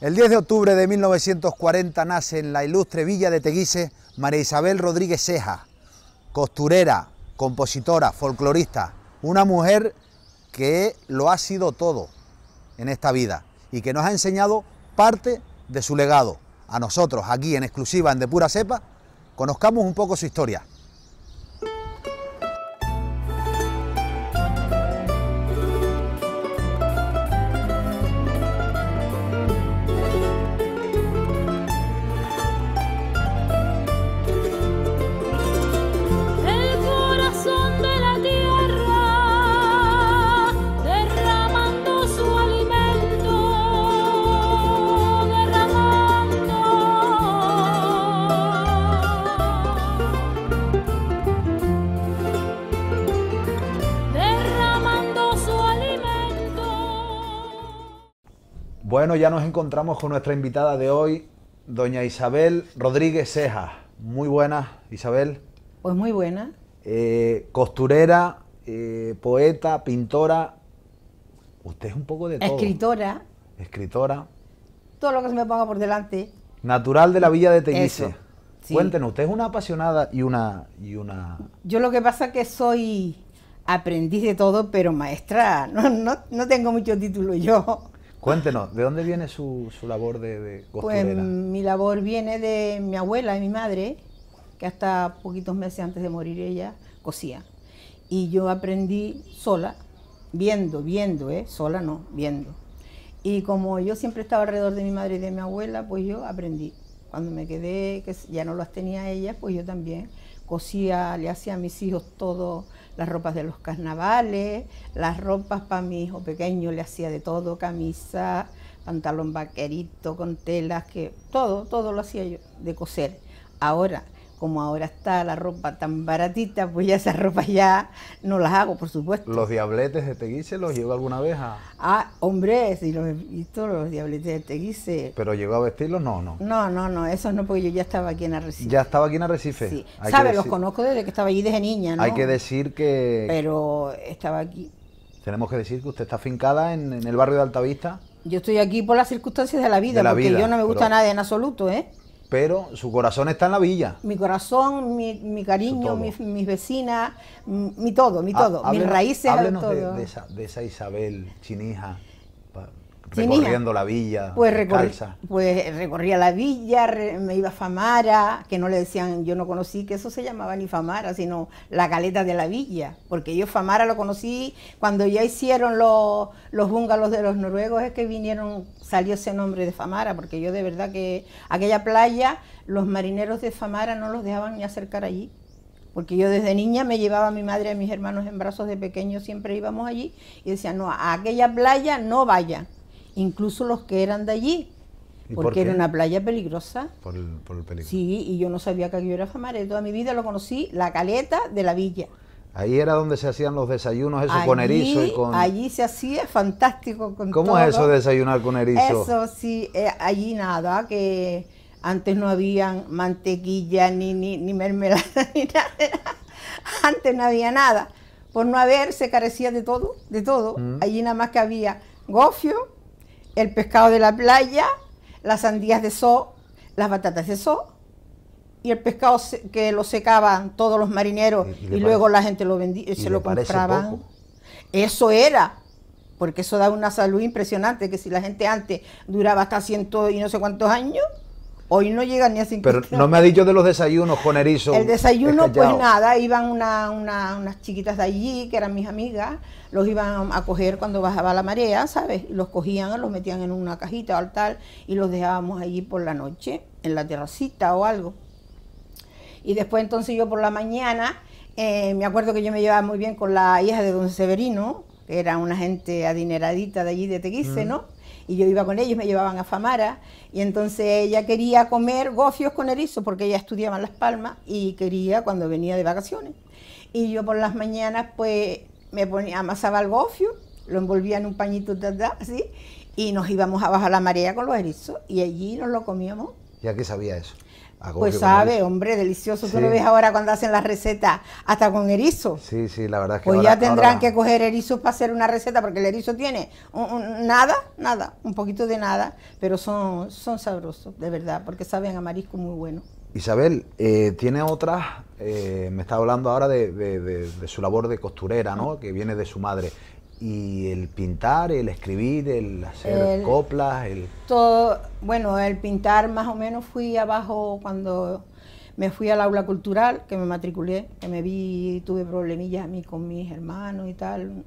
El 10 de octubre de 1940 nace en la ilustre villa de Teguise María Isabel Rodríguez Ceja, costurera, compositora, folclorista, una mujer que lo ha sido todo en esta vida y que nos ha enseñado parte de su legado. A nosotros, aquí en exclusiva en De Pura Cepa, conozcamos un poco su historia. ya nos encontramos con nuestra invitada de hoy, doña Isabel Rodríguez Cejas. Muy buena, Isabel. Pues muy buena. Eh, costurera, eh, poeta, pintora. Usted es un poco de todo. Escritora. Escritora. Todo lo que se me ponga por delante. Natural de la villa de Tellice. Cuéntenos, usted es una apasionada y una, y una... Yo lo que pasa es que soy aprendiz de todo, pero maestra. No, no, no tengo mucho título yo. Cuéntenos, ¿de dónde viene su, labor de, de costurera? Pues mm, mi labor viene de mi abuela y mi madre, que hasta poquitos meses antes de morir ella cosía. Y yo aprendí sola, viendo, viendo, ¿eh? sola no, viendo. Y como yo siempre estaba alrededor de mi madre y de mi abuela, pues yo aprendí. Cuando me quedé, que ya no las tenía ellas, pues yo también cosía, le hacía a mis hijos todo las ropas de los carnavales, las ropas para mi hijo pequeño, le hacía de todo, camisa, pantalón vaquerito con telas, que todo, todo lo hacía yo de coser. Ahora, como ahora está la ropa tan baratita, pues ya esa ropa ya no las hago, por supuesto. ¿Los diabletes de Teguise los llevo alguna vez a...? Ah, hombre, sí, los he visto, los diabletes de Teguise. ¿Pero llegó a vestirlos? No, no. No, no, no, eso no, porque yo ya estaba aquí en Arrecife. ¿Ya estaba aquí en Arrecife? Sí. ¿Sabes? Los conozco desde que estaba allí desde niña, ¿no? Hay que decir que... Pero estaba aquí. Tenemos que decir que usted está afincada en, el barrio de Altavista. Yo estoy aquí por las circunstancias de la vida, porque yo no me gusta nadie nada en absoluto, ¿eh? pero su corazón está en la villa. Mi corazón, mi, cariño, mis vecinas, mi todo, mi todo, mis raíces. Háblenos esa, de esa Isabel Chinija Recorriendo la villa. Pues, pues recorría la villa, me iba a Famara, que no le decían, yo no conocí que eso se llamaba ni Famara, sino la caleta de la villa, porque yo Famara lo conocí cuando ya hicieron los, los búngalos de los noruegos, es que vinieron, salió ese nombre de Famara, porque yo de verdad que aquella playa, los marineros de Famara no los dejaban ni acercar allí porque yo desde niña me llevaba a mi madre y a mis hermanos en brazos de pequeño, siempre íbamos allí y decían, no, a aquella playa no vaya incluso los que eran de allí, porque era una playa peligrosa. Por el, peligro. Sí, y yo no sabía que aquí era Famaré, toda mi vida lo conocí, la caleta de la villa. Ahí era donde se hacían los desayunos, eso con erizo y Allí se hacía fantástico con ¿Cómo es eso desayunar con erizo? Eso sí, eh, allí nada, que antes no habían mantequilla ni, ni, mermelada ni nada. Antes no había nada. Por no haber se carecía de todo, de todo. Mm. Allí nada más que había gofio, el pescado de la playa, las sandías de so, las batatas de so y el pescado que lo secaban todos los marineros y, luego la gente lo vendía, se lo compraba. Eso era, porque eso da una salud impresionante, que si la gente antes duraba hasta ciento y no sé cuántos años, Hoy no llega ni a 50. Pero no me ha dicho de los desayunos con erizo. El desayuno, pues nada, iban unas chiquitas de allí, que eran mis amigas, los iban a coger cuando bajaba la marea, ¿sabes? Los cogían, los metían en una cajita o tal, y los dejábamos allí por la noche, en la terracita o algo. Y después entonces yo por la mañana, eh, me acuerdo que yo me llevaba muy bien con la hija de don Severino, que era una gente adineradita de allí de Teguise, mm. ¿no? y yo iba con ellos, me llevaban a Famara, y entonces ella quería comer gofios con erizo, porque ella estudiaba en Las Palmas y quería cuando venía de vacaciones. Y yo por las mañanas, pues, me amasaba el gofio, lo envolvía en un pañito, así, y nos íbamos abajo a la marea con los erizos, y allí nos lo comíamos. ¿ya a qué sabía eso? pues sabe, hombre, delicioso. Tú lo ves ahora cuando hacen las recetas, hasta con erizo. Sí, sí, la verdad que. Pues ya tendrán que coger erizos para hacer una receta, porque el erizo tiene nada, nada, un poquito de nada, pero son, son sabrosos, de verdad, porque saben a marisco muy bueno. Isabel, eh, tiene otras, eh, me está hablando ahora de, de, su labor de costurera, ¿no? Que viene de su madre y el pintar, el escribir, el hacer coplas, el todo, bueno, el pintar más o menos fui abajo cuando me fui al aula cultural, que me matriculé, que me vi, tuve problemillas a mí con mis hermanos y tal,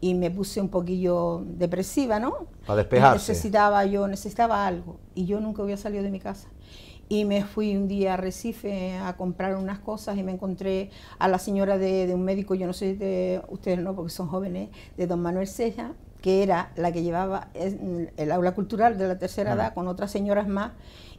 y me puse un poquillo depresiva, ¿no? Para despejarse. necesitaba yo, necesitaba algo, y yo nunca había salido de mi casa y me fui un día a Recife a comprar unas cosas y me encontré a la señora de, un médico, yo no sé de ustedes no, porque son jóvenes, de don Manuel Ceja, que era la que llevaba el aula cultural de la tercera edad con otras señoras más,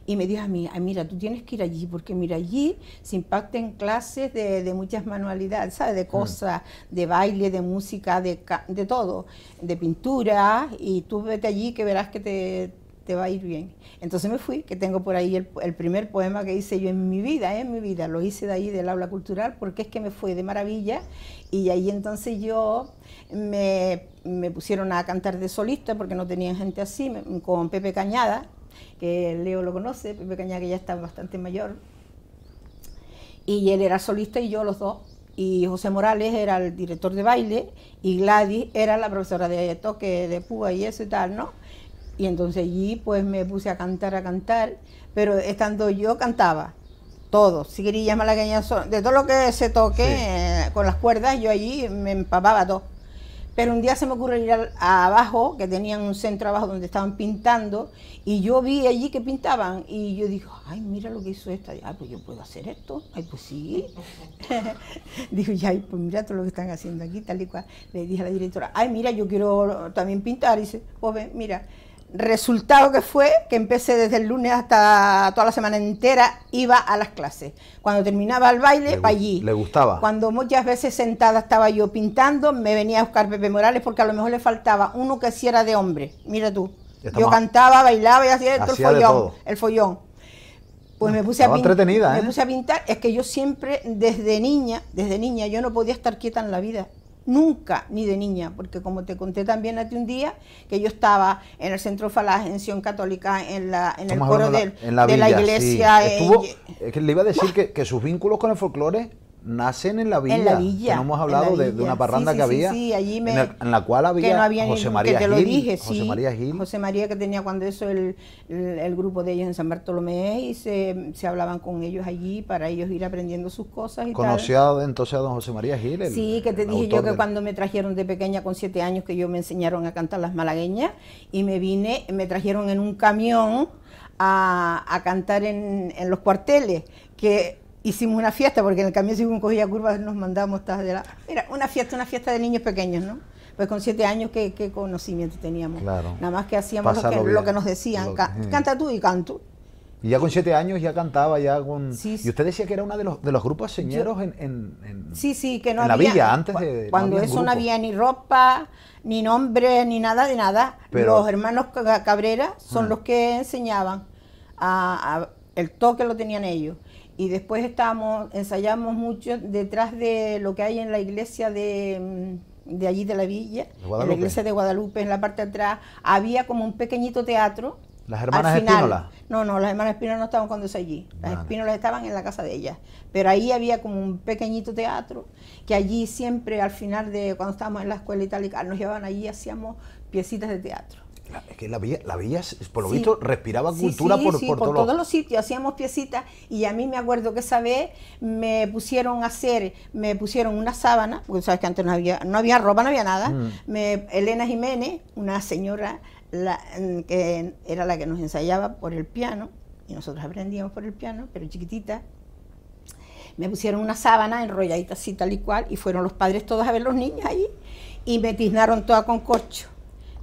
y me dijo a mí, Ay, mira, tú tienes que ir allí, porque mira, allí se impacten clases de, muchas manualidades, ¿sabes? De mm. cosas, de baile, de música, de, de todo, de pintura, y tú vete allí que verás que te va a ir bien. Entonces me fui, que tengo por ahí el, primer poema que hice yo en mi vida, ¿eh? en mi vida, lo hice de ahí del aula cultural, porque es que me fue de maravilla y ahí entonces yo me, me pusieron a cantar de solista, porque no tenían gente así, con Pepe Cañada, que Leo lo conoce, Pepe Cañada que ya está bastante mayor, y él era solista y yo los dos y José Morales era el director de baile y Gladys era la profesora de toque de púa y eso y tal, ¿no? Y entonces allí pues me puse a cantar, a cantar, pero estando yo cantaba todo, la malagueñas, de todo lo que se toque eh, con las cuerdas, yo allí me empapaba todo. Pero un día se me ocurrió ir abajo, que tenían un centro abajo donde estaban pintando, y yo vi allí que pintaban, y yo dije, ay, mira lo que hizo esta, ay, ah, pues yo puedo hacer esto, ay, pues sí. Dijo, ya, pues mira todo lo que están haciendo aquí, tal y cual. Le dije a la directora, ay, mira, yo quiero también pintar, y dice, pues ven, mira resultado que fue que empecé desde el lunes hasta toda la semana entera, iba a las clases. Cuando terminaba el baile, para allí. ¿Le gustaba? Cuando muchas veces sentada estaba yo pintando, me venía a buscar Pepe Morales porque a lo mejor le faltaba uno que hiciera era de hombre. Mira tú. yo cantaba, bailaba y hacía, el follón. El follón. Pues me puse, a pintar, ¿eh? me puse a pintar. Es que yo siempre, desde niña, desde niña, yo no podía estar quieta en la vida nunca, ni de niña, porque como te conté también hace un día, que yo estaba en el Centro de la Agención Católica, en, la, en el coro de, la, iglesia. que le iba a decir que, que sus vínculos con el folclore nacen en la villa. En la villa. hemos hablado de, una parranda que había. Sí, allí me, en, la cual había, que no había José María que te Gil, José María Gil. José María que tenía cuando eso el, grupo de ellos en San Bartolomé y se, hablaban con ellos allí para ellos ir aprendiendo sus cosas y Conocía entonces a don José María Gil. sí, que te dije yo que cuando me trajeron de pequeña con siete años que yo me enseñaron a cantar las malagueñas y me vine, me trajeron en un camión a, cantar en, en los cuarteles que hicimos una fiesta, porque en el camión según cogía curvas nos mandamos de Era una fiesta, una fiesta de niños pequeños, ¿no? Pues con siete años, ¿qué, conocimiento teníamos? Nada más que hacíamos lo que, nos decían, mm. canta tú y canto. Y ya con siete años ya cantaba, ya con... Sí, sí. Y usted decía que era uno de los, de los grupos señeros en, en, sí, sí, que no la villa, antes de... Cuando eso no había ni ropa, ni nombre, ni nada de nada. los hermanos Cabrera son ah. los que enseñaban. el toque lo tenían ellos y después estábamos, ensayamos mucho detrás de lo que hay en la iglesia de, mm, allí de la villa, la iglesia de Guadalupe, en la parte de atrás, había como un pequeñito teatro. ¿Las hermanas Espínola? No, no, las hermanas Espínola no estaban cuando es allí. Las Espínolas estaban en la casa de ellas. Pero ahí había como un pequeñito teatro, que allí siempre al final de cuando estábamos en la escuela itálica nos llevaban allí hacíamos piecitas de teatro. La, es que la villa, por lo visto, respiraba cultura por, todos, los... sitios. Hacíamos piecitas y a mí me acuerdo que esa vez me pusieron a hacer, me pusieron una sábana, porque sabes que antes no había, no había ropa, no había nada. Mm. Elena Jiménez, una señora que era la que nos ensayaba por el piano, y nosotros aprendíamos por el piano, pero chiquitita, me pusieron una sábana enrolladita así tal y cual, y fueron los padres todos a ver los niños ahí y me tiznaron toda con corcho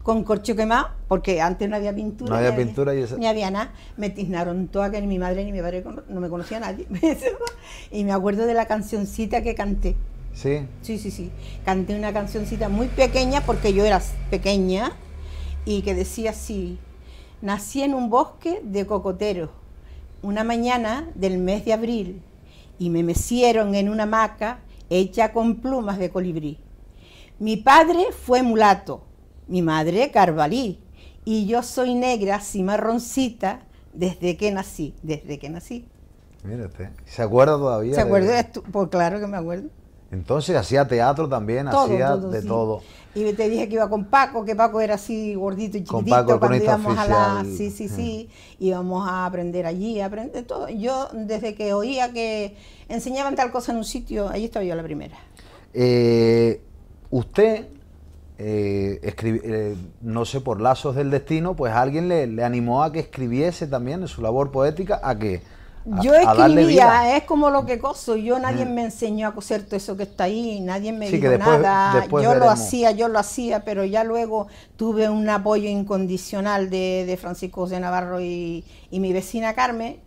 con corcho quemado, porque antes no había pintura. No había pintura y eso. Ni había nada. Me tiznaron toda, que ni mi madre ni mi padre no me conocía a nadie. y me acuerdo de la cancioncita que canté. ¿Sí? Sí, sí, sí. Canté una cancioncita muy pequeña, porque yo era pequeña, y que decía así, nací en un bosque de cocoteros, una mañana del mes de abril, y me mecieron en una hamaca hecha con plumas de colibrí. Mi padre fue mulato mi madre Carvalí y yo soy negra, así marroncita desde que nací, desde que nací. Mírate, ¿se acuerda todavía? ¿Se acuerda? Esto? Pues claro que me acuerdo. Entonces hacía teatro también, hacía de todo. Y te dije que iba con Paco, que Paco era así gordito y chiquitito con Paco, cuando íbamos a la, sí, sí, sí, mm. íbamos a aprender allí, a aprender todo. Yo desde que oía que enseñaban tal cosa en un sitio, ahí estaba yo la primera. Eh, usted eh, eh, no sé, por lazos del destino, pues alguien le, animó a que escribiese también en su labor poética a que... yo escribía, es como lo que coso, yo nadie mm. me enseñó a coser todo eso que está ahí, nadie me dijo nada, yo lo hacía, yo lo hacía, pero ya luego tuve un apoyo incondicional de, Francisco José Navarro y, y mi vecina Carmen,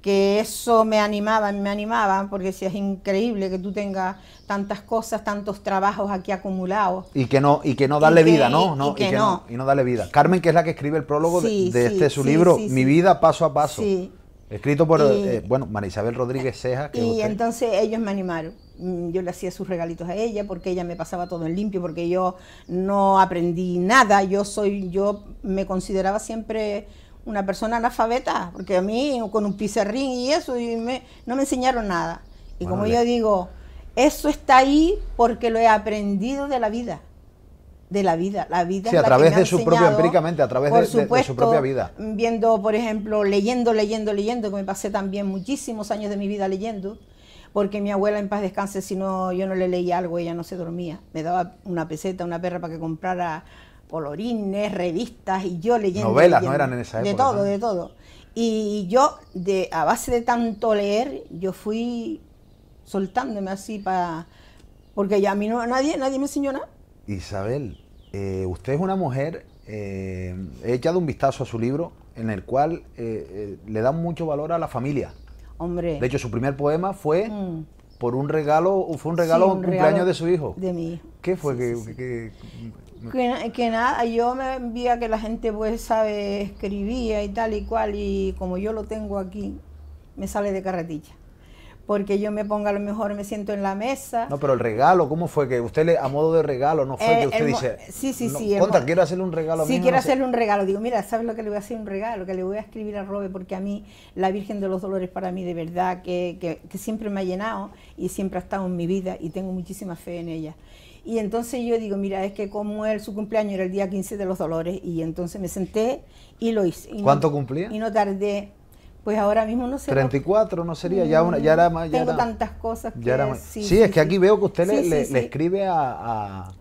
que eso me animaba, me animaba, porque si es increíble que tú tengas tantas cosas, tantos trabajos aquí acumulados. Y que no, y que no darle vida, ¿no? y, que, no. Y no darle vida. Carmen, que es la que escribe el prólogo de, este su libro, Mi vida paso a paso. Escrito por, eh, bueno, eh, Isabel Rodríguez Cejas. y entonces ellos me animaron. Mm, yo le hacía sus regalitos a ella porque ella me pasaba todo en limpio, porque yo no aprendí nada. Yo soy, yo me consideraba siempre una persona analfabeta, porque a mí con un pizarrín y eso no me enseñaron nada. Y como yo digo, eso está ahí porque lo he aprendido de la vida. De la vida, la vida. Sí, a través de su propia, empíricamente, a través de, de, su propia vida. Viendo, por ejemplo, leyendo, leyendo, leyendo, que me pasé también muchísimos años de mi vida leyendo, porque mi abuela en paz descanse, si no, yo no le leía algo, ella no se dormía. Me daba una peseta, una perra para que comprara colorines, revistas y yo leyendo. Novelas, no eran en esa época. De todo, de todo. Y yo, de, a base de tanto leer, yo fui soltándome así para... Porque ya a mí no, nadie, nadie me enseñó nada. Isabel, eh, usted es una mujer, eh, he echado un vistazo a su libro, en el cual eh, le da mucho valor a la familia. Hombre. De hecho, su primer poema fue mm. por un regalo, fue un regalo cumpleaños de su hijo. De mi hijo. ¿Qué fue? que... Que, nada, yo me envía que la gente pues sabe, escribía y tal y cual, y como yo lo tengo aquí, me sale de carretilla. Porque yo me pongo a lo mejor, me siento en la mesa. No, pero el regalo, ¿cómo fue? Que usted le, a modo de regalo, no fue eh, que usted dice. Sí, sí, no, sí. quiero hacerle un regalo a Sí, quiero hacerle un regalo. Digo, mira, ¿sabes lo que le voy a hacer un regalo? Que le voy a escribir a Robe, porque a mí, la Virgen de los Dolores, para mí, de verdad, que, que, que siempre me ha llenado y siempre ha estado en mi vida y tengo muchísima fe en ella. Y entonces yo digo, mira, es que como él, su cumpleaños era el día 15 de los dolores, y entonces me senté y lo hice. ¿Cuánto cumplía? Y no tardé, pues ahora mismo no sé. 34 no sería, ya, una, ya era más. tengo tantas cosas. Que, Sí, es que aquí veo que usted le, escribe a, a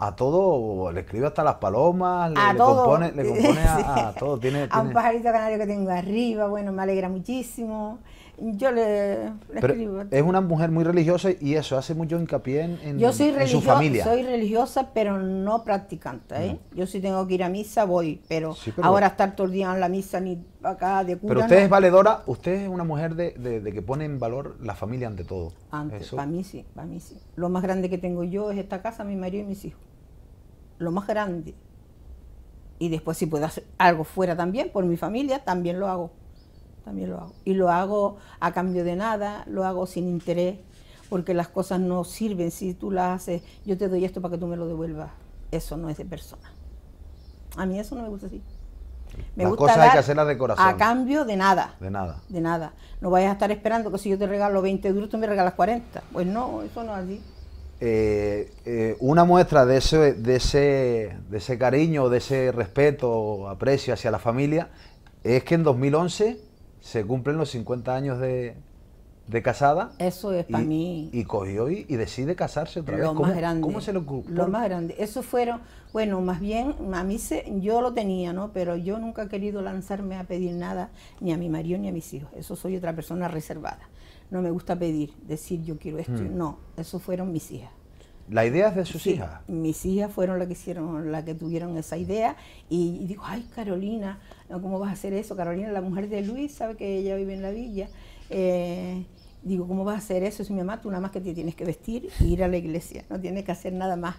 a todo, le escribe hasta las palomas, le, compone, le compone a, todo. Tiene, a un pajarito canario que tengo arriba, bueno, me alegra muchísimo yo le, escribo. Es una mujer muy religiosa y eso, hace mucho hincapié en, su familia. Yo soy religiosa, pero no practicante. ¿eh? Mm. Yo si tengo que ir a misa, voy, pero, ahora estar todo el día en la misa ni acá de cura. Pero usted es valedora, usted es una mujer de, que pone en valor la familia ante todo. Antes, para mí sí, para mí sí. Lo más grande que tengo yo es esta casa, mi marido y mis hijos. Lo más grande. Y después si puedo hacer algo fuera también, por mi familia, también lo hago también lo hago. Y lo hago a cambio de nada, lo hago sin interés, porque las cosas no sirven si tú las haces, yo te doy esto para que tú me lo devuelvas. Eso no es de persona. A mí eso no me gusta así. Me las gusta cosas hay que hacerlas de corazón. A cambio de nada. De nada. De nada. No vayas a estar esperando que si yo te regalo 20 duros, tú me regalas 40. Pues no, eso no es así. Eh, eh, una muestra de ese, ese, de ese cariño, de ese respeto, aprecio hacia la familia, es que en 2011 se cumplen los 50 años de, casada. Eso es para mí. Y cogió y, y, decide casarse otra vez. ¿Cómo se lo Lo más grande. Eso fueron, bueno, más bien, a mí se, yo lo tenía, ¿no? Pero yo nunca he querido lanzarme a pedir nada, ni a mi marido ni a mis hijos. Eso soy otra persona reservada. No me gusta pedir, decir yo quiero esto. Hmm. No, eso fueron mis hijas. La idea es de sus hijas. Mis hijas fueron las que hicieron, que tuvieron esa idea y, digo, ay Carolina, ¿cómo vas a hacer eso? Carolina, la mujer de Luis, sabe que ella vive en la villa. Eh, digo, ¿cómo vas a hacer eso? es mi mamá, tú nada más que te tienes que vestir y ir a la iglesia, no tienes que hacer nada más.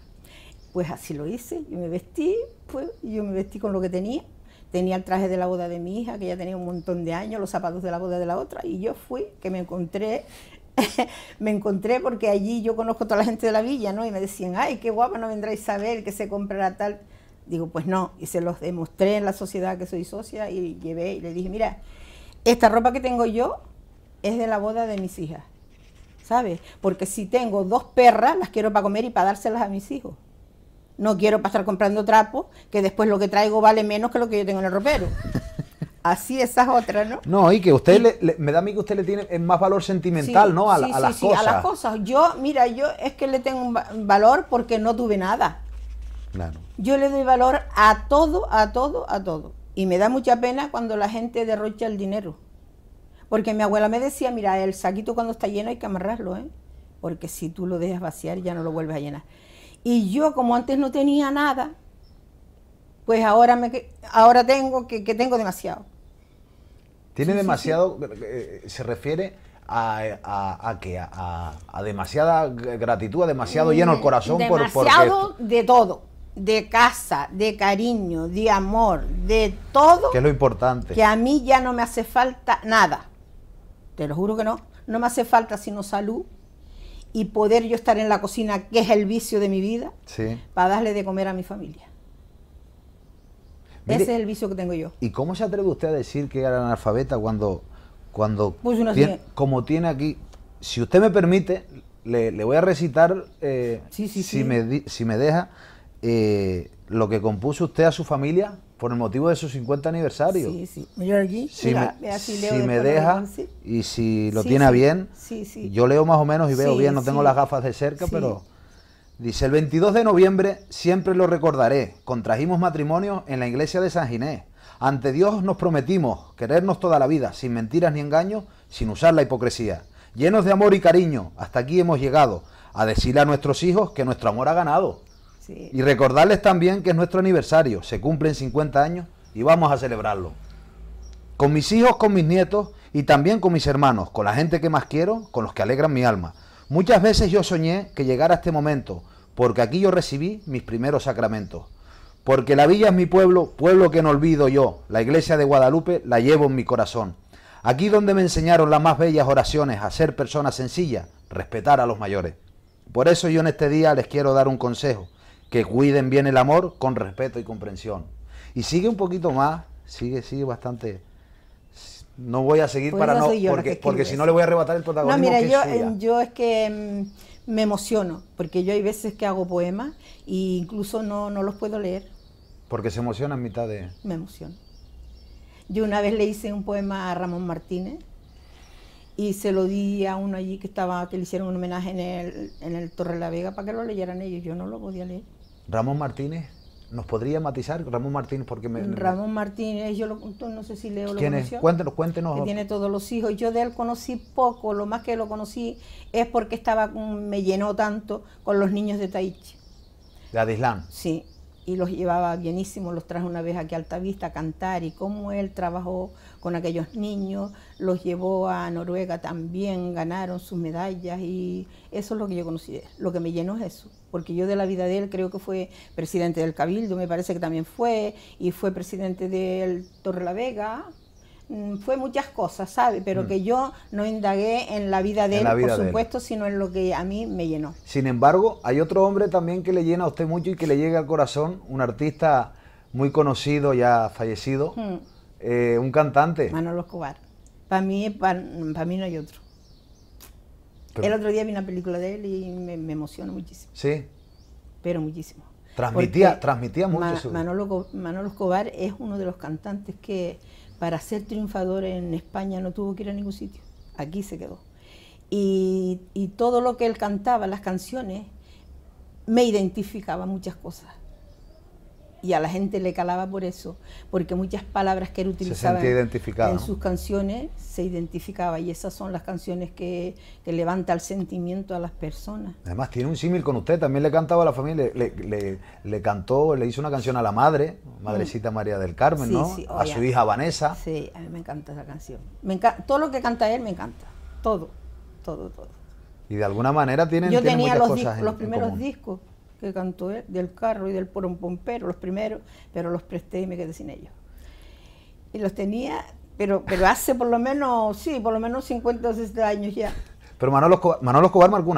Pues así lo hice, yo me vestí, pues yo me vestí con lo que tenía. Tenía el traje de la boda de mi hija, que ya tenía un montón de años, los zapatos de la boda de la otra, y yo fui, que me encontré me encontré porque allí yo conozco a toda la gente de la villa, ¿no? Y me decían, ay, qué guapa, no vendrá Isabel, que se comprará tal. Digo, pues no, y se los demostré en la sociedad que soy socia y llevé y le dije, mira, esta ropa que tengo yo es de la boda de mis hijas, ¿sabes? Porque si tengo dos perras, las quiero para comer y para dárselas a mis hijos. No quiero pasar comprando trapos, que después lo que traigo vale menos que lo que yo tengo en el ropero. Así esas otras, ¿no? No, y que usted le, me da a mí que usted le tiene más valor sentimental, ¿no? A, sí, las sí, cosas. a las cosas. Yo, mira, yo es que le tengo un valor porque no tuve nada. Claro. Yo le doy valor a todo, a todo, a todo. Y me da mucha pena cuando la gente derrocha el dinero. Porque mi abuela me decía, mira, el saquito cuando está lleno hay que amarrarlo, ¿eh? Porque si tú lo dejas vaciar ya no lo vuelves a llenar. Y yo, como antes no tenía nada, pues ahora, me, ahora tengo que, tengo demasiado. ¿Tiene demasiado? Eh, eh, ¿Se refiere a, a, a demasiada gratitud, a demasiado lleno el corazón? Demasiado por, por de todo. De casa, de cariño, de amor, de todo. Que es lo importante. Que a mí ya no me hace falta nada. Te lo juro que no. No me hace falta sino salud y poder yo estar en la cocina, que es el vicio de mi vida, para darle de comer a mi familia. Ese es el vicio que tengo yo. ¿Y cómo se atreve usted a decir que era analfabeta cuando, cuando pues como tiene aquí? Si usted me permite, le, voy a recitar, eh, sí, sí, si, Me, si me deja, eh, lo que compuso usted a su familia por el motivo de su 50 aniversario. Sí, sí. Si me, si me deja y si lo tiene bien, yo leo más o menos y veo bien, no tengo las gafas de cerca, pero... Dice, el 22 de noviembre siempre lo recordaré, contrajimos matrimonio en la iglesia de San Ginés. Ante Dios nos prometimos querernos toda la vida, sin mentiras ni engaños, sin usar la hipocresía. Llenos de amor y cariño, hasta aquí hemos llegado, a decirle a nuestros hijos que nuestro amor ha ganado. Y recordarles también que es nuestro aniversario, se cumplen 50 años y vamos a celebrarlo. Con mis hijos, con mis nietos y también con mis hermanos, con la gente que más quiero, con los que alegran mi alma. Muchas veces yo soñé que llegara este momento, porque aquí yo recibí mis primeros sacramentos. Porque la villa es mi pueblo, pueblo que no olvido yo, la iglesia de Guadalupe la llevo en mi corazón. Aquí donde me enseñaron las más bellas oraciones a ser persona sencilla, respetar a los mayores. Por eso yo en este día les quiero dar un consejo, que cuiden bien el amor con respeto y comprensión. Y sigue un poquito más, sigue, sigue bastante. No voy a seguir para no, porque, porque si no le voy a arrebatar el protagonismo. No, que es yo es que mm, me emociono, porque yo hay veces que hago poemas e incluso no, no los puedo leer. Porque se emociona en mitad de... Me emociono. Yo una vez le hice un poema a Ramón Martínez y se lo di a uno allí que estaba que le hicieron un homenaje en el, en el Torre la Vega para que lo leyeran ellos. Yo no lo podía leer. Ramón Martínez ¿Nos podría matizar Ramón Martínez? Porque Ramón Martínez, yo no sé si Leo lo conoció, Cuéntenos, cuéntenos. Que tiene todos los hijos. Yo de él conocí poco, lo más que lo conocí es porque estaba mm, me llenó tanto con los niños de Taichi. ¿De Adislán? Sí, y los llevaba bienísimo, los trajo una vez aquí a Altavista a cantar y cómo él trabajó con aquellos niños, los llevó a Noruega también, ganaron sus medallas y eso es lo que yo conocí, lo que me llenó es eso, porque yo de la vida de él creo que fue presidente del Cabildo, me parece que también fue, y fue presidente del Torre la Vega, Mm, fue muchas cosas, ¿sabe? Pero mm. que yo no indagué en la vida de él, por supuesto, sino en lo que a mí me llenó. Sin embargo, hay otro hombre también que le llena a usted mucho y que le llega al corazón, un artista muy conocido, ya fallecido, mm. eh, un cantante. Manolo Escobar. Para mí, para, mí no hay otro. el otro día vi una película de él y me, emocionó muchísimo. Sí. Pero muchísimo. Transmitía, transmitía mucho. Manolo Escobar es uno de los cantantes que para ser triunfador en España no tuvo que ir a ningún sitio, aquí se quedó. Y, todo lo que él cantaba, las canciones, me identificaba muchas cosas y a la gente le calaba por eso, porque muchas palabras que él utilizaba en sus canciones se identificaba y esas son las canciones que, que levanta el sentimiento a las personas. Además tiene un símil con usted, también le cantaba a la familia, le, le, le cantó, le hizo una canción a la madre, Madrecita mm. María del Carmen, ¿no? a su hija Vanessa. Sí, a mí me encanta esa canción. Me todo lo que canta él me encanta, todo, todo, todo. Y de alguna manera tienen, Yo muchas los, cosas los primeros discos que cantó él, del carro y del pompero los primeros, pero los presté y me quedé sin ellos. Y los tenía, pero, pero hace por lo menos, sí, por lo menos 50 o 60 años ya. Pero Manolo Escobar, Manolo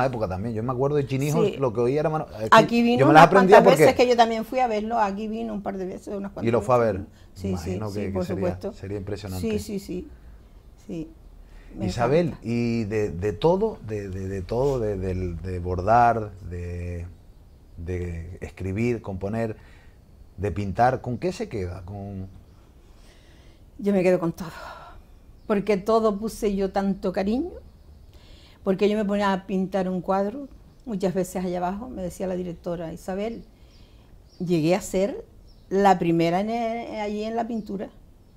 época también. Yo me acuerdo de Chinijo, lo que oí era Manolo. Eh, aquí, aquí vino yo me unas cuantas veces que yo también fui a verlo. Aquí vino un par de veces, unas cuantas Y lo fue a ver. Sí, sí, que, por sería, supuesto. Sería impresionante. Sí, sí, sí. Isabel, y de, todo, de todo, de, bordar, de de escribir, componer, de pintar, ¿con qué se queda? ¿Con... Yo me quedo con todo, porque todo puse yo tanto cariño, porque yo me ponía a pintar un cuadro, muchas veces allá abajo, me decía la directora Isabel, llegué a ser la primera eh, allí en la pintura,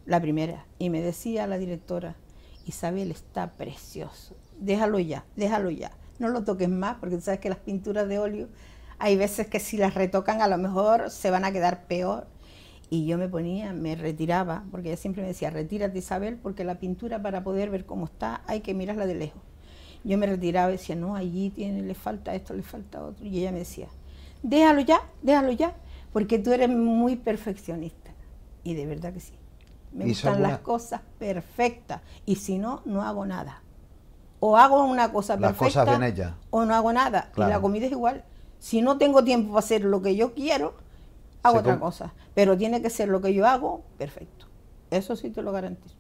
la primera, y me decía la directora, Isabel está precioso, déjalo ya, déjalo ya, no lo toques más, porque sabes que las pinturas de óleo hay veces que si las retocan a lo mejor se van a quedar peor. Y yo me ponía, me retiraba, porque ella siempre me decía, retírate Isabel, porque la pintura para poder ver cómo está hay que mirarla de lejos. Yo me retiraba y decía, no, allí tiene, le falta esto, le falta otro. Y ella me decía, déjalo ya, déjalo ya, porque tú eres muy perfeccionista. Y de verdad que sí. Me gustan las cosas perfectas. Y si no, no hago nada. O hago una cosa perfecta. Las O no hago nada. Y la comida es igual. Si no tengo tiempo para hacer lo que yo quiero, hago otra cosa. Pero tiene que ser lo que yo hago, perfecto. Eso sí te lo garantizo.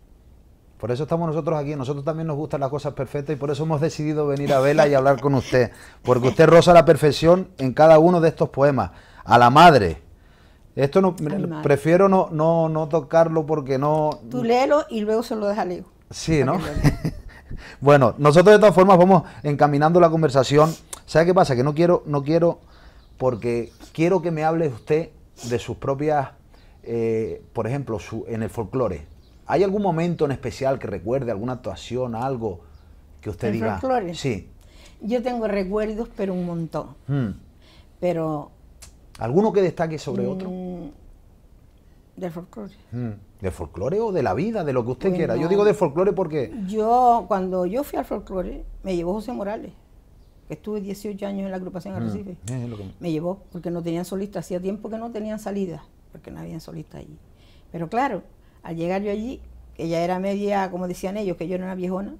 Por eso estamos nosotros aquí. Nosotros también nos gustan las cosas perfectas y por eso hemos decidido venir a verla y hablar con usted. Porque usted roza la perfección en cada uno de estos poemas. A la madre. Esto no, prefiero no, no, no tocarlo porque no... Tú léelo y luego se lo deja leo. Sí, ¿no? bueno, nosotros de todas formas vamos encaminando la conversación ¿Sabe qué pasa? Que no quiero, no quiero, porque quiero que me hable usted de sus propias, eh, por ejemplo, su, en el folclore. ¿Hay algún momento en especial que recuerde, alguna actuación, algo que usted ¿El diga? folclore? Sí. Yo tengo recuerdos, pero un montón. Hmm. Pero... ¿Alguno que destaque sobre otro? Mm, del folclore. Hmm. ¿Del folclore o de la vida, de lo que usted quiera? Yo digo de folclore porque... Yo, cuando yo fui al folclore, me llevó José Morales que estuve 18 años en la agrupación Arrecife, mm, Recife me llevó, porque no tenían solista, hacía tiempo que no tenían salida, porque no habían solista allí. Pero claro, al llegar yo allí, que ya era media, como decían ellos, que yo era una viejona,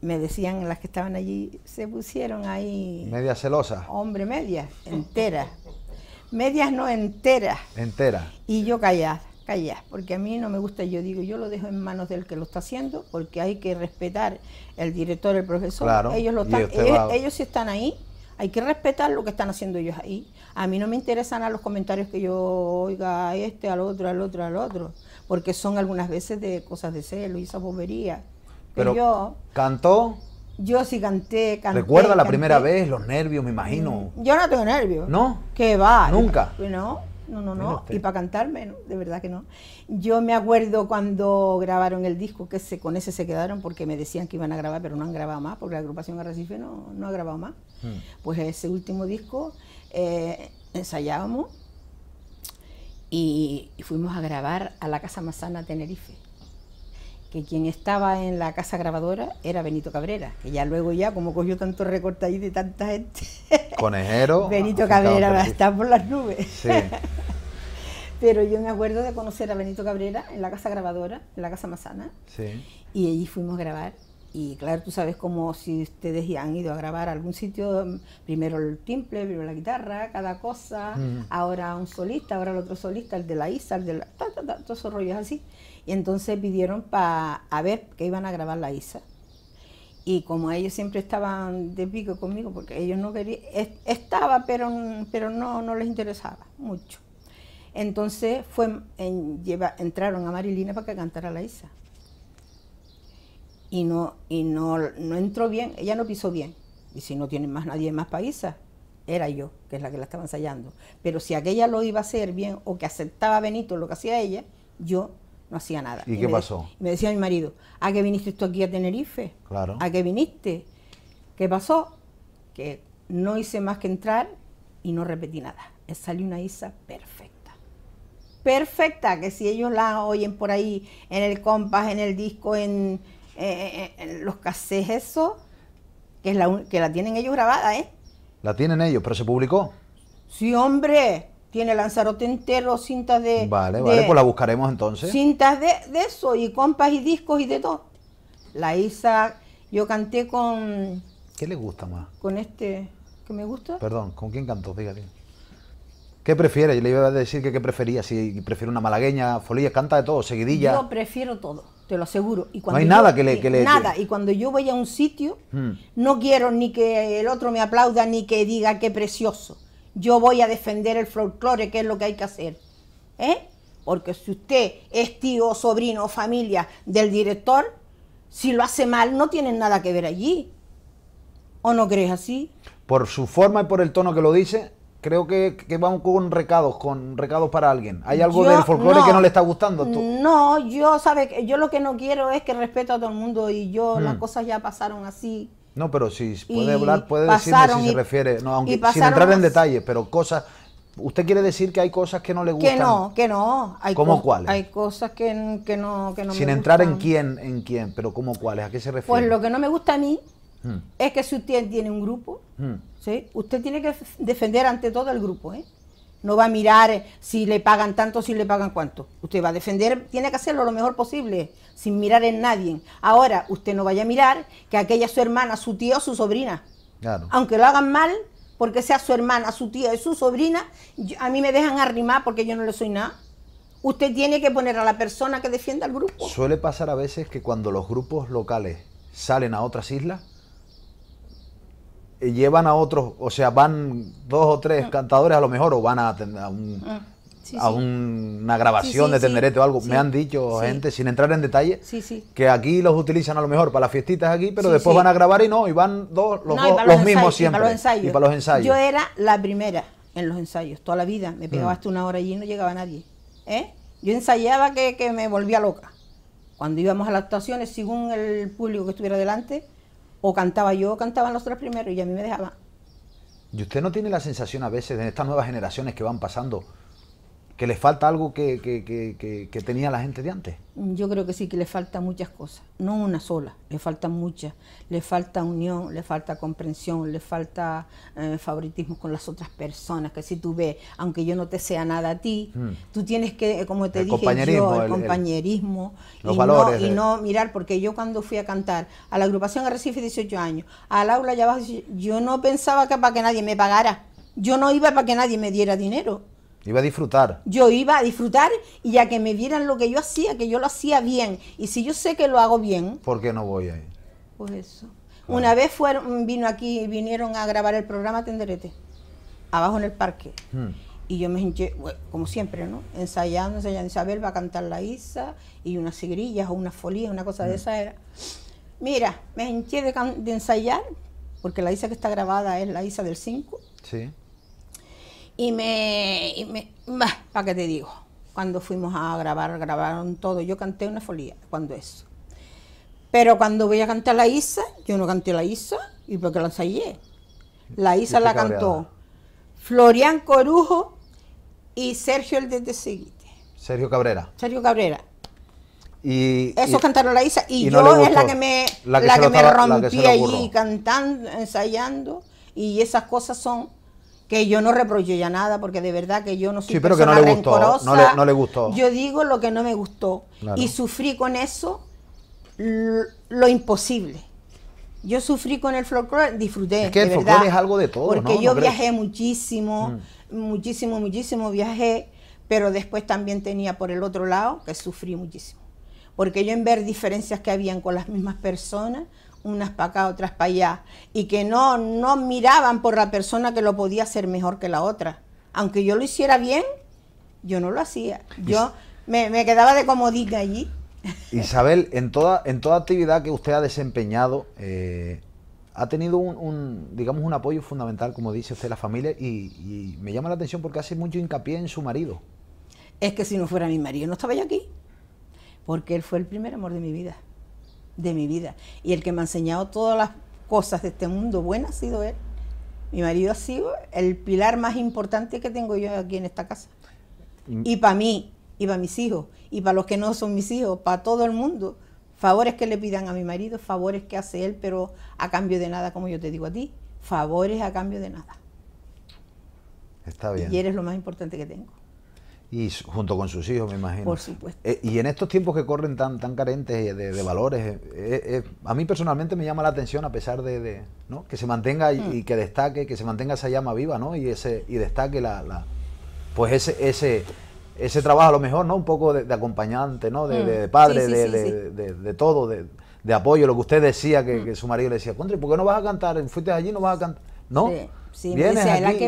me decían las que estaban allí, se pusieron ahí... Media celosa. Hombre, media, enteras. medias no enteras. Enteras. Y yo callada. Calla, porque a mí no me gusta, yo digo, yo lo dejo en manos del que lo está haciendo, porque hay que respetar el director, el profesor, ellos, lo están, este ellos, están ahí, hay que respetar lo que están haciendo ellos ahí. A mí no me interesan a los comentarios que yo oiga a este, al otro, al otro, al otro, porque son algunas veces de cosas de celo y esa bobería. Pues Pero yo, cantó. Yo sí canté, canté. ¿Recuerda la primera vez los nervios, me imagino? Yo no tengo nervios. ¿No? ¿Qué va? Nunca. No no, no, no. Y para cantarme, de verdad que no. Yo me acuerdo cuando grabaron el disco, que se, con ese se quedaron porque me decían que iban a grabar, pero no han grabado más, porque la agrupación Arrecife no, no ha grabado más. Hmm. Pues ese último disco eh, ensayábamos y, fuimos a grabar a la Casa Mazana Tenerife que quien estaba en la casa grabadora era Benito Cabrera, que ya luego ya, como cogió tantos recorte ahí de tanta gente, conejero, Benito ah, Cabrera va a estar por las nubes. Pero yo me acuerdo de conocer a Benito Cabrera en la casa grabadora, en la casa Mazana, sí. y allí fuimos a grabar y claro, tú sabes como si ustedes ya han ido a grabar algún sitio, primero el timple, primero la guitarra, cada cosa, mm. ahora un solista, ahora el otro solista, el de la ISA, el de la... Ta, ta, ta, todos esos rollos así. Y entonces pidieron para a ver que iban a grabar la ISA. Y como ellos siempre estaban de pico conmigo, porque ellos no querían, estaba, pero, pero no, no les interesaba mucho. Entonces fue entraron a Marilina para que cantara la ISA y no, no, entró bien, ella no pisó bien. Y si no tiene más nadie más paisa, era yo, que es la que la estaba ensayando. Pero si aquella lo iba a hacer bien o que aceptaba Benito lo que hacía ella, yo no hacía nada. ¿Y, qué pasó? me decía mi marido, ¿a qué viniste tú aquí a Tenerife? Claro. ¿A qué viniste? ¿Qué pasó? Que no hice más que entrar y no repetí nada. Salió una Isa perfecta perfecta, que si ellos la oyen por ahí en el compás, en el disco, en, eh, eh, eh, los cassés eso, que, es la, que la tienen ellos grabada, ¿eh? La tienen ellos, pero se publicó. Sí, hombre, tiene Lanzarote entero, cintas de... Vale, vale, pues la buscaremos entonces. Cintas de, eso, y compas y discos y de todo. La Isa, yo canté con... ¿Qué le gusta más? Con este, que me gusta. Perdón, ¿con quién cantó? Dígale ¿Qué prefieres? Yo le iba a decir que qué prefería, si prefiero una malagueña, folía, canta de todo, seguidilla. Yo prefiero todo, te lo aseguro. no hay nada que le, eh, que Nada, y cuando yo voy a un sitio, hmm. no quiero ni que el otro me aplauda ni que diga qué precioso. Yo voy a defender el folclore, que es lo que hay que hacer. ¿Eh? Porque si usted es tío, sobrino o familia del director, si lo hace mal, no tiene nada que ver allí. ¿O no crees así? Por su forma y por el tono que lo dice, creo que, que van con recados, con recados para alguien. ¿Hay algo del folclore que no le está gustando? ¿Tú? No, yo, sabe, yo lo que no quiero es que respeto a todo el mundo y yo, las hmm. cosas ya pasaron así. No, pero si puede hablar, puede decirme si se refiere, no, aunque, sin entrar en detalles, pero cosas... ¿Usted quiere decir que hay cosas que no le gustan? Que no, que no. Hay ¿Cómo cuáles? Hay cosas que, que no, que no Sin entrar en quién, en quién, pero ¿cómo cuáles? ¿A qué se refiere? Pues lo que no me gusta a mí hmm. es que si usted tiene un grupo, Hmm. Usted tiene que defender ante todo el grupo, ¿eh? No va a mirar eh, si le pagan tanto, si le pagan cuánto. Usted va a defender, tiene que hacerlo lo mejor posible, sin mirar en nadie. Ahora, usted no vaya a mirar que aquella es su hermana, su tía o su sobrina. Aunque lo hagan mal, porque sea su hermana, su tía o su sobrina, a mí me dejan arrimar porque yo no le soy nada. Usted tiene que poner a la persona que defienda al grupo. Suele pasar a veces que cuando los grupos locales salen a otras islas, eh, llevan a otros, o sea, van dos o tres ah. cantadores a lo mejor o van a, a ah. una grabación de tenderete o algo. Me han dicho gente, sin entrar en detalle, que aquí los utilizan a lo mejor para las fiestitas aquí, pero después van a grabar y no, y van dos, los, mismos siempre. Y para, los ensayos. Yo era la primera en los ensayos, toda la vida. Me mm. pegaba hasta una hora allí y no llegaba nadie. ¿Eh? Yo ensayaba que, que me volvía loca. Cuando íbamos a las actuaciones, según el público que estuviera delante, o cantaba yo o cantaban los tres primeros y a mí me dejaba. ¿Y usted no tiene la sensación a veces de estas nuevas generaciones que van pasando que le falta algo que, que, que, que, tenía la gente de antes. Yo creo que sí, que le falta muchas cosas, no una sola, le faltan muchas. Le falta unión, le falta comprensión, le falta eh, favoritismo con las otras personas, que si tú ves, aunque yo no te sea nada a ti, hmm. tú tienes que, eh, como te dije yo, el, compañerismo, Los y, valores, no, y no mirar, porque yo cuando fui a cantar a la agrupación Arrecife 18 años, al aula ya abajo, yo no pensaba que para que nadie me pagara, yo no iba para que nadie me diera dinero Iba a disfrutar. Yo iba a disfrutar y a que me vieran lo que yo hacía, que yo lo hacía bien. Y si yo sé que lo hago bien. ¿Por qué no voy ahí? Pues eso. Ah. Una vez fueron, vino aquí, vinieron a grabar el programa Tenderete, abajo en el parque. Hmm. Y yo me hinché, como siempre, ¿no? Ensayando, ensayando. Isabel va a cantar la Isa y unas sigrillas o unas folías, una cosa de hmm. esa era. Mira, me hinché de, de, ensayar, porque la Isa que está grabada es la Isa del 5. Sí. Y me, ¿para qué te digo? Cuando fuimos a grabar, grabaron todo. Yo canté una folía cuando eso. Pero cuando voy a cantar la Isa, yo no canté la Isa, y porque la ensayé. La Isa la cantó Florian Corujo y Sergio el de Seguite. Sergio Cabrera. Sergio Cabrera. Y, Eso cantaron la Isa y, yo es la que me, la que, me rompí allí cantando, ensayando y esas cosas son que yo no reprocho ya nada, porque de verdad que yo no soy sí, pero que no le gustó, no le, gustó. Yo digo lo que no me gustó y sufrí con eso lo, imposible. Yo sufrí con el folclore, disfruté. Es que el folclore es algo de todo. Porque yo viajé muchísimo, mm. muchísimo, muchísimo viajé, pero después también tenía por el otro lado que sufrí muchísimo. Porque yo en ver diferencias que habían con las mismas personas, unas para acá, otras para allá, y que no, no miraban por la persona que lo podía hacer mejor que la otra. Aunque yo lo hiciera bien, yo no lo hacía. Yo me, quedaba de comodita allí. Isabel, en toda, en toda actividad que usted ha desempeñado, eh, ha tenido un, digamos, un apoyo fundamental, como dice usted, la familia, y, y me llama la atención porque hace mucho hincapié en su marido. Es que si no fuera mi marido, no estaba yo aquí, porque él fue el primer amor de mi vida de mi vida. Y el que me ha enseñado todas las cosas de este mundo buenas ha sido él. Mi marido ha sido el pilar más importante que tengo yo aquí en esta casa. Y, para mí, y para mis hijos, y para los que no son mis hijos, para todo el mundo. Favores que le pidan a mi marido, favores que hace él, pero a cambio de nada, como yo te digo a ti, favores a cambio de nada. Está bien. Y eres lo más importante que tengo. Y junto con sus hijos, me imagino. Por supuesto. Eh, y en estos tiempos que corren tan, tan carentes de, valores, eh, eh, a mí personalmente me llama la atención, a pesar de, que se mantenga y, mm. que destaque, que se mantenga esa llama viva, ¿no? Y, ese, y destaque la, pues ese, ese, ese trabajo, a lo mejor, ¿no? Un poco de, acompañante, ¿no? De, padre, de, todo, de, apoyo, lo que usted decía, que, mm. su marido le decía, contra, ¿por qué no vas a cantar? Fuiste allí, no vas a cantar. ¿No? Sí, me ¿a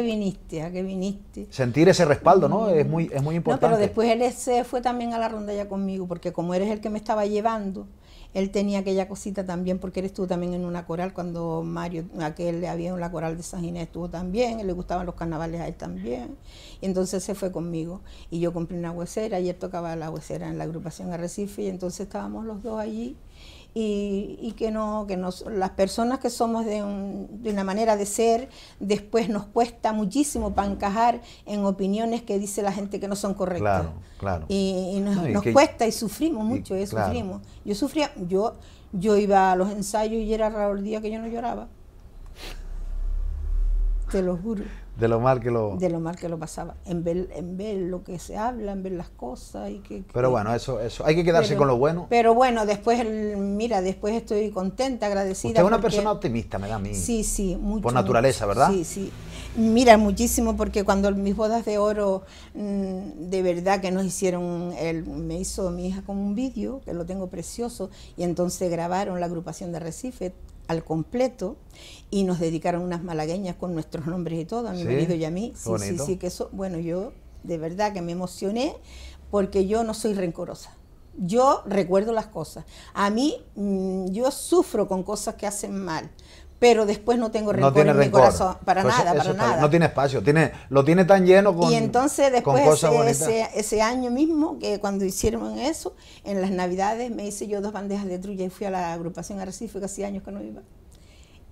viniste? ¿A que viniste? Sentir ese respaldo, ¿no? Es mm. muy, es muy importante. pero después él se fue también a la ronda ya conmigo, porque como eres el que me estaba llevando, él tenía aquella cosita también, porque él estuvo también en una coral cuando Mario, aquel había en la coral de San Ginés, estuvo también, él le gustaban los carnavales ahí también. Y entonces se fue conmigo. Y yo compré una huesera, y él tocaba la huesera en la agrupación Arrecife, y entonces estábamos los dos allí y, que, no, que nos, las personas que somos de, una manera de ser, después nos cuesta muchísimo para encajar en opiniones que dice la gente que no son correctas. Claro, claro. Y, nos, cuesta y sufrimos mucho, eso sufrimos. Yo sufría, yo, yo iba a los ensayos y era raro el día que yo no lloraba. Te lo juro de lo mal que lo... De lo mal que lo pasaba, en ver, en ver lo que se habla, en ver las cosas y que... Pero bueno, eso, eso, hay que quedarse con lo bueno. Pero bueno, después, mira, después estoy contenta, agradecida. Usted es una persona optimista, me da a mí. Sí, sí, mucho. Por naturaleza, ¿verdad? Sí, sí. Mira, muchísimo, porque cuando mis bodas de oro, mm, de verdad que nos hicieron, él me hizo mi hija con un vídeo, que lo tengo precioso, y entonces grabaron la agrupación de Recife, al completo y nos dedicaron unas malagueñas con nuestros nombres y todo, a mi marido y a mí. Sí, sí, sí, que eso, bueno, yo de verdad que me emocioné porque yo no soy rencorosa. Yo recuerdo las cosas. A mí, mm, yo sufro con cosas que hacen mal, pero después no tengo rencor en mi corazón para pues nada, para nada. No tiene espacio, tiene, lo tiene tan lleno con Y entonces después ese, año mismo, que cuando hicieron eso, en las navidades me hice yo dos bandejas de trulla y fui a la agrupación Arrecife, fue casi años que no iba,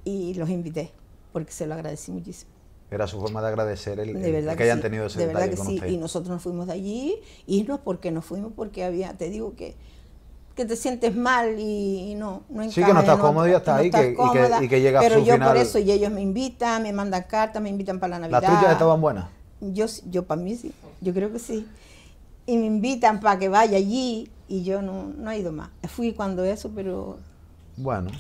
y los invité, porque se lo agradecí muchísimo. Era su forma de agradecer el, que, hayan tenido ese De verdad que sí, y nosotros nos fuimos de allí, irnos porque nos fuimos porque había, te digo que que te sientes mal y, no, no encaja, Sí, que no estás cómodo y está ahí, que, y, que, pero yo por eso, y ellos me invitan, me mandan cartas, me invitan para la Navidad. ¿Las tuyas estaban buenas? Yo, yo para mí sí, yo creo que sí. Y me invitan para que vaya allí y yo no, no he ido más. Fui cuando eso, pero... Bueno.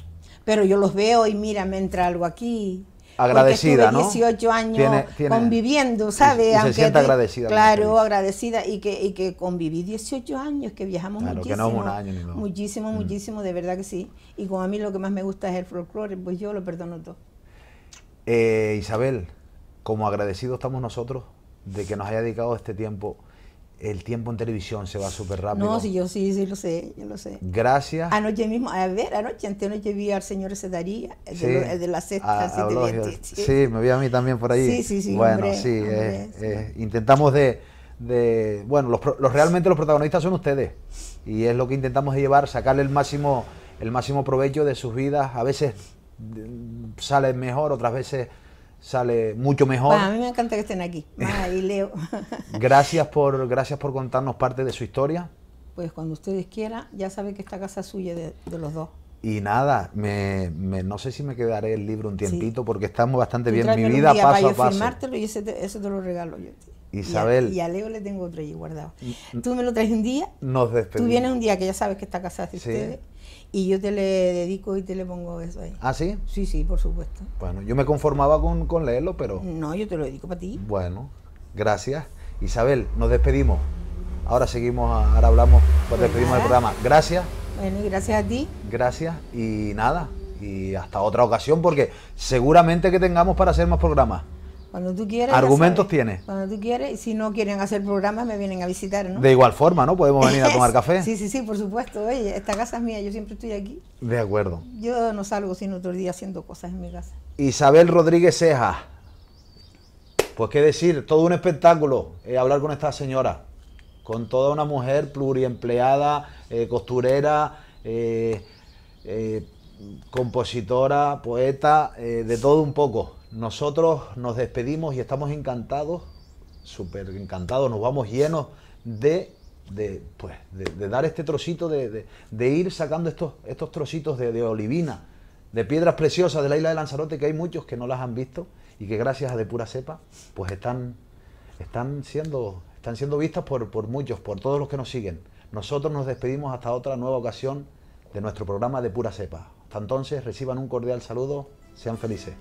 Pero yo los veo y mira, me entra algo aquí, agradecida, ¿no? 18 años conviviendo, ¿sabes? se siente agradecida. Claro, agradecida y que, que conviví 18 años, que viajamos muchísimo. Muchísimo, mm. muchísimo, de verdad que sí. Y como a mí lo que más me gusta es el folclore, pues yo lo perdono todo. Eh, Isabel, como agradecidos estamos nosotros de que nos haya dedicado este tiempo el tiempo en televisión se va súper rápido. No, sí, yo sí, sí, lo sé, yo lo sé. Gracias. Anoche mismo, a ver, anoche, yo vi al señor Cedaría, el, de, de, la sexta, ah, sí. me vi a mí también por ahí. Sí, sí, sí. Bueno, sí, eh, eh, intentamos de, de bueno, los, realmente los protagonistas son ustedes y es lo que intentamos de llevar, sacarle el máximo, el máximo provecho de sus vidas. A veces mm, sale mejor, otras veces sale mucho mejor. a mí me encanta que estén aquí. Ahí Leo. gracias, por, gracias por contarnos parte de su historia. Pues cuando ustedes quieran, ya saben que esta casa es suya de, los dos. Y nada, me, no sé si me quedaré el libro un tiempito porque estamos bastante bien. Mi vida día paso para a firmártelo y ese te, lo regalo yo. Isabel. Y a, Leo le tengo otro allí guardado. Mm, mm. Tú me lo traes un día. Nos despedimos. Tú vienes un día que ya sabes que esta casa es de ustedes y yo te le dedico y te le pongo eso ahí. ¿Ah, sí? Sí, sí, por supuesto. Bueno, yo me conformaba con, leerlo, pero... No, yo te lo dedico para ti. Bueno, gracias. Isabel, nos despedimos. Ahora seguimos, ahora hablamos, pues, pues despedimos del programa. Gracias. Bueno, y gracias a ti. Gracias y nada. Y hasta otra ocasión porque seguramente que tengamos para hacer más programas. Cuando tú quieres. Argumentos tienes. Cuando tú quieres. Y si no quieren hacer programas, me vienen a visitar, ¿no? De igual forma, ¿no? Podemos venir a tomar café. sí, sí, sí, por supuesto. Oye, esta casa es mía, yo siempre estoy aquí. De acuerdo. Yo no salgo sin otro día haciendo cosas en mi casa. Isabel Rodríguez Ceja. Pues qué decir, todo un espectáculo eh, hablar con esta señora. Con toda una mujer pluriempleada, eh, costurera. Eh, compositora, poeta, de todo un poco. Nosotros nos despedimos y estamos encantados, súper encantados, nos vamos llenos de, de, pues, dar este trocito, de, ir sacando estos, estos trocitos de, olivina, de piedras preciosas de la isla de Lanzarote, que hay muchos que no las han visto y que gracias a De Pura Cepa, pues están, están, siendo, están siendo vistas por, por muchos, por todos los que nos siguen. Nosotros nos despedimos hasta otra nueva ocasión de nuestro programa de Pura Cepa. Hasta entonces, reciban un cordial saludo, sean felices.